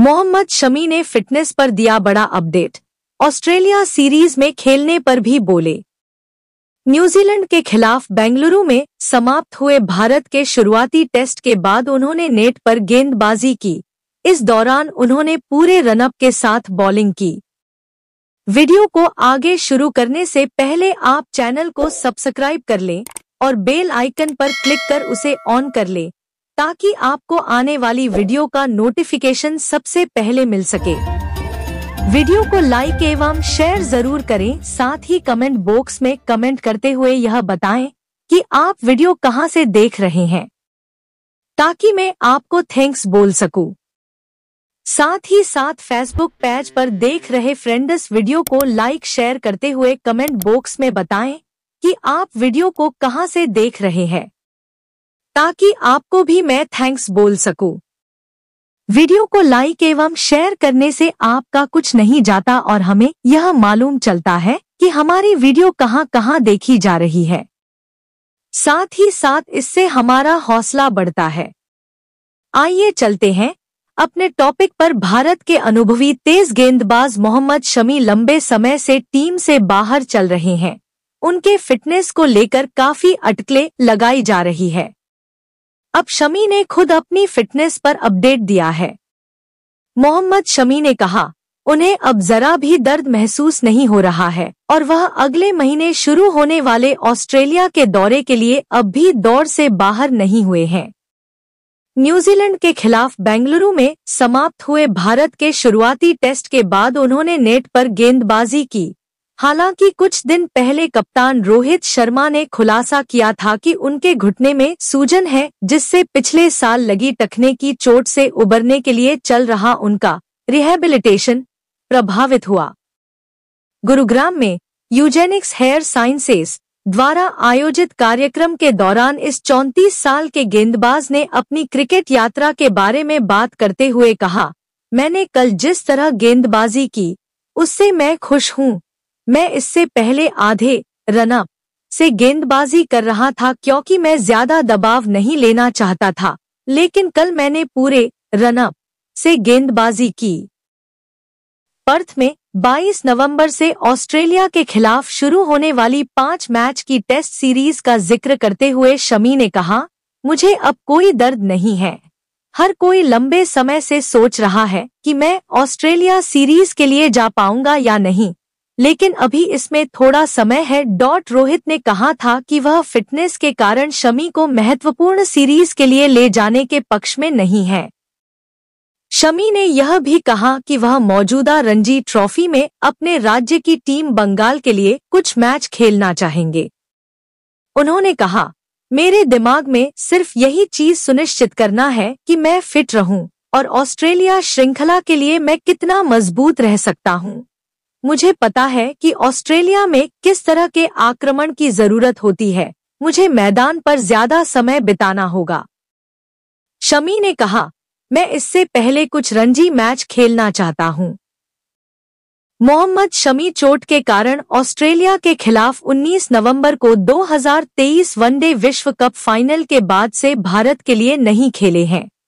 मोहम्मद शमी ने फिटनेस पर दिया बड़ा अपडेट ऑस्ट्रेलिया सीरीज में खेलने पर भी बोले न्यूजीलैंड के खिलाफ बेंगलुरु में समाप्त हुए भारत के शुरुआती टेस्ट के बाद उन्होंने नेट पर गेंदबाजी की इस दौरान उन्होंने पूरे रनअप के साथ बॉलिंग की वीडियो को आगे शुरू करने से पहले आप चैनल को सब्सक्राइब कर लें और बेल आइकन पर क्लिक कर उसे ऑन कर लें ताकि आपको आने वाली वीडियो का नोटिफिकेशन सबसे पहले मिल सके वीडियो को लाइक एवं शेयर जरूर करें साथ ही कमेंट बॉक्स में कमेंट करते हुए यह बताएं कि आप वीडियो कहां से देख रहे हैं ताकि मैं आपको थैंक्स बोल सकूं। साथ ही साथ फेसबुक पेज पर देख रहे फ्रेंड्स वीडियो को लाइक शेयर करते हुए कमेंट बॉक्स में बताएं कि आप वीडियो को कहां से देख रहे हैं ताकि आपको भी मैं थैंक्स बोल सकूं। वीडियो को लाइक एवं शेयर करने से आपका कुछ नहीं जाता और हमें यह मालूम चलता है कि हमारी वीडियो कहां कहां देखी जा रही है साथ ही साथ इससे हमारा हौसला बढ़ता है आइए चलते हैं अपने टॉपिक पर भारत के अनुभवी तेज गेंदबाज मोहम्मद शमी लंबे समय से टीम से बाहर चल रहे हैं उनके फिटनेस को लेकर काफी अटकलें लगाई जा रही है अब शमी ने खुद अपनी फिटनेस पर अपडेट दिया है मोहम्मद शमी ने कहा उन्हें अब जरा भी दर्द महसूस नहीं हो रहा है और वह अगले महीने शुरू होने वाले ऑस्ट्रेलिया के दौरे के लिए अब भी दौड़ से बाहर नहीं हुए हैं न्यूजीलैंड के खिलाफ बेंगलुरु में समाप्त हुए भारत के शुरुआती टेस्ट के बाद उन्होंने नेट पर गेंदबाजी की हालांकि कुछ दिन पहले कप्तान रोहित शर्मा ने खुलासा किया था कि उनके घुटने में सूजन है जिससे पिछले साल लगी टखने की चोट से उबरने के लिए चल रहा उनका रिहेबिलिटेशन प्रभावित हुआ गुरुग्राम में यूजेनिक्स हेयर साइंसेस द्वारा आयोजित कार्यक्रम के दौरान इस 34 साल के गेंदबाज ने अपनी क्रिकेट यात्रा के बारे में बात करते हुए कहा मैंने कल जिस तरह गेंदबाजी की उससे मैं खुश हूँ मैं इससे पहले आधे रनअप से गेंदबाजी कर रहा था क्योंकि मैं ज्यादा दबाव नहीं लेना चाहता था लेकिन कल मैंने पूरे रनअप से गेंदबाजी की पर्थ में 22 नवंबर से ऑस्ट्रेलिया के खिलाफ शुरू होने वाली पांच मैच की टेस्ट सीरीज का जिक्र करते हुए शमी ने कहा मुझे अब कोई दर्द नहीं है हर कोई लंबे समय से सोच रहा है कि मैं ऑस्ट्रेलिया सीरीज के लिए जा पाऊंगा या नहीं लेकिन अभी इसमें थोड़ा समय है डॉट रोहित ने कहा था कि वह फिटनेस के कारण शमी को महत्वपूर्ण सीरीज के लिए ले जाने के पक्ष में नहीं है शमी ने यह भी कहा कि वह मौजूदा रणजी ट्रॉफी में अपने राज्य की टीम बंगाल के लिए कुछ मैच खेलना चाहेंगे उन्होंने कहा मेरे दिमाग में सिर्फ यही चीज सुनिश्चित करना है कि मैं फिट रहूं और ऑस्ट्रेलिया श्रृंखला के लिए मैं कितना मजबूत रह सकता हूं मुझे पता है कि ऑस्ट्रेलिया में किस तरह के आक्रमण की जरूरत होती है मुझे मैदान पर ज्यादा समय बिताना होगा शमी ने कहा मैं इससे पहले कुछ रणजी मैच खेलना चाहता हूं मोहम्मद शमी चोट के कारण ऑस्ट्रेलिया के खिलाफ 19 नवंबर को 2023 वनडे विश्व कप फाइनल के बाद से भारत के लिए नहीं खेले हैं